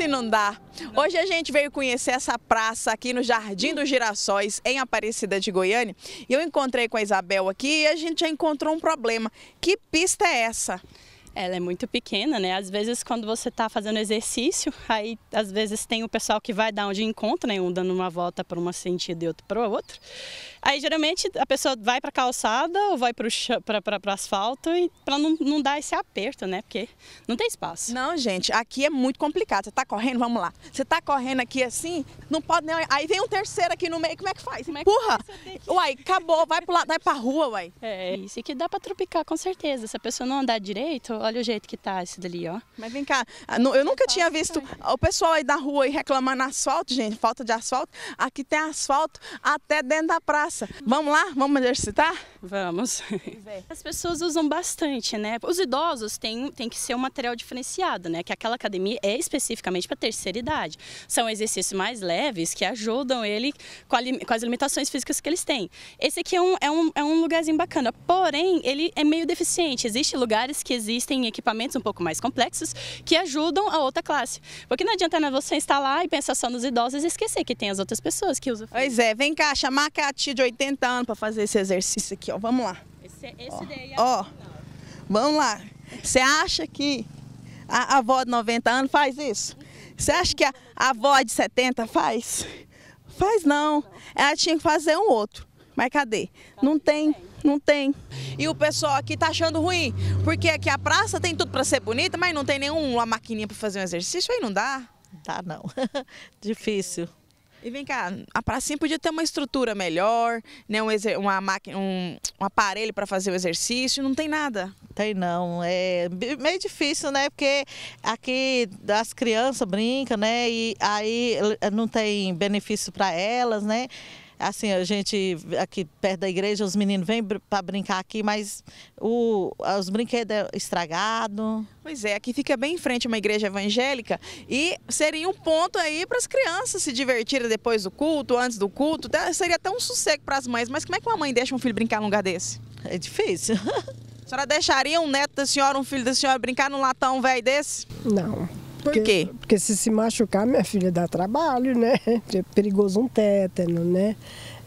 se assim não dá. Hoje a gente veio conhecer essa praça aqui no Jardim dos Girassóis, em Aparecida de Goiânia. E eu encontrei com a Isabel aqui e a gente já encontrou um problema. Que pista é essa? Ela é muito pequena, né? Às vezes quando você está fazendo exercício, aí às vezes tem o pessoal que vai dar onde encontra, né? Um dando uma volta para um sentido e outro para o outro. Aí geralmente a pessoa vai para a calçada ou vai para o asfalto e para não, não dar esse aperto, né? Porque não tem espaço. Não, gente, aqui é muito complicado. Você está correndo, vamos lá. Você está correndo aqui assim, não pode nem. Aí vem um terceiro aqui no meio, como é que faz? Como é que Uai, acabou, vai para lado, vai para rua, uai. É, isso que dá para tropicar com certeza. Se a pessoa não andar direito, olha o jeito que tá esse dali, ó. Mas vem cá, ah, eu nunca tinha visto o pessoal aí da rua aí reclamando asfalto, gente, falta de asfalto. Aqui tem asfalto até dentro da praça. Vamos lá? Vamos exercitar? Vamos. As pessoas usam bastante, né? Os idosos têm, têm que ser um material diferenciado, né? Que aquela academia é especificamente para terceira idade. São exercícios mais leves que ajudam ele com, a, com as limitações físicas que eles têm. Esse aqui é um, é um, é um lugarzinho bacana, porém, ele é meio deficiente. Existem lugares que existem tem equipamentos um pouco mais complexos que ajudam a outra classe. Porque não adianta né, você instalar e pensar só nos idosos e esquecer que tem as outras pessoas que usam. Pois é, vem cá, chamar a tia de 80 anos para fazer esse exercício aqui, ó. Vamos lá. Esse, esse ó, daí é ó, vamos lá. Você acha que a, a avó de 90 anos faz isso? Você acha que a, a avó de 70 faz? Faz não. Ela tinha que fazer um outro. Mas cadê? Não tem, não tem. E o pessoal aqui tá achando ruim, porque aqui a praça tem tudo para ser bonita, mas não tem nenhuma maquininha para fazer um exercício, aí não dá? Dá não. Difícil. E vem cá, a pracinha podia ter uma estrutura melhor, né? um, uma máquina, um, um aparelho para fazer o exercício, não tem nada. Tem não, é meio difícil, né? Porque aqui as crianças brincam, né? E aí não tem benefício para elas, né? assim, a gente aqui perto da igreja, os meninos vêm para brincar aqui, mas o, os brinquedos é estragados. Pois é, aqui fica bem em frente uma igreja evangélica e seria um ponto aí para as crianças se divertirem depois do culto, antes do culto. Tá, seria até um sossego para as mães, mas como é que uma mãe deixa um filho brincar num lugar desse? É difícil. A senhora deixaria um neto da senhora, um filho da senhora brincar num latão velho desse? Não. Por porque, quê? Porque se se machucar, minha filha dá trabalho, né? É perigoso um tétano, né?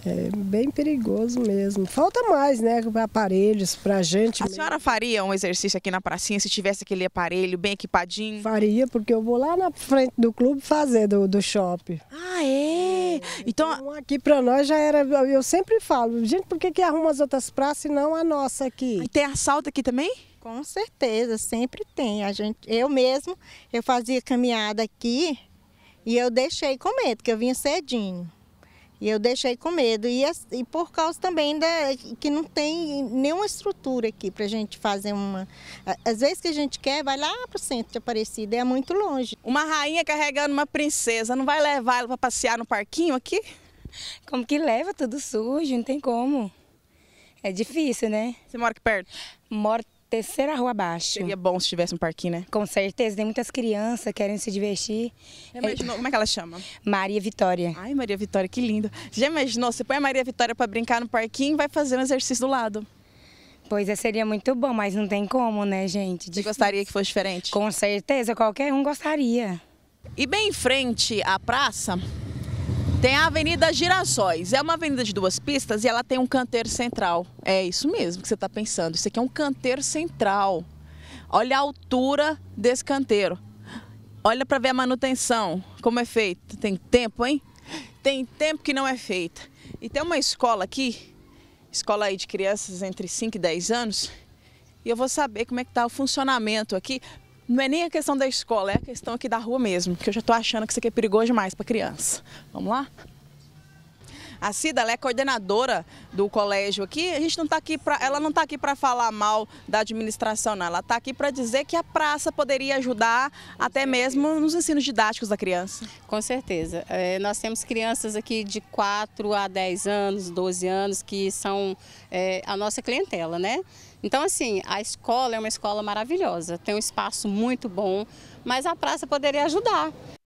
É bem perigoso mesmo. Falta mais, né? Aparelhos pra gente. A mesmo. senhora faria um exercício aqui na pracinha se tivesse aquele aparelho bem equipadinho? Faria, porque eu vou lá na frente do clube fazer do, do shopping. Ah, é? é então... então aqui pra nós já era. Eu sempre falo, gente, por que, que arruma as outras praças e não a nossa aqui? E tem assalto aqui também? Com certeza, sempre tem. A gente, eu mesmo, eu fazia caminhada aqui e eu deixei com medo, porque eu vinha cedinho. E eu deixei com medo. E, e por causa também da, que não tem nenhuma estrutura aqui para a gente fazer uma. Às vezes que a gente quer, vai lá para o centro de Aparecida, é muito longe. Uma rainha carregando uma princesa, não vai levar ela para passear no parquinho aqui? Como que leva tudo sujo? Não tem como. É difícil, né? Você mora aqui perto? Moro terceira rua abaixo. Seria bom se tivesse um parquinho, né? Com certeza, tem muitas crianças querem se divertir. Já imaginou, é. como é que ela chama? Maria Vitória. Ai, Maria Vitória, que lindo. Já imaginou, você põe a Maria Vitória para brincar no parquinho e vai fazer um exercício do lado? Pois é, seria muito bom, mas não tem como, né, gente? Difícil. Você gostaria que fosse diferente? Com certeza, qualquer um gostaria. E bem em frente à praça, tem a Avenida Girassóis. É uma avenida de duas pistas e ela tem um canteiro central. É isso mesmo que você está pensando. Isso aqui é um canteiro central. Olha a altura desse canteiro. Olha para ver a manutenção, como é feita. Tem tempo, hein? Tem tempo que não é feita. E tem uma escola aqui, escola aí de crianças entre 5 e 10 anos, e eu vou saber como é que está o funcionamento aqui não é nem a questão da escola, é a questão aqui da rua mesmo, que eu já estou achando que isso aqui é perigoso demais para criança. Vamos lá? A Cida é coordenadora do colégio aqui. A gente não tá aqui pra, ela não está aqui para falar mal da administração, não. Ela está aqui para dizer que a praça poderia ajudar Com até certeza. mesmo nos ensinos didáticos da criança. Com certeza. É, nós temos crianças aqui de 4 a 10 anos, 12 anos, que são é, a nossa clientela, né? Então, assim, a escola é uma escola maravilhosa, tem um espaço muito bom, mas a praça poderia ajudar.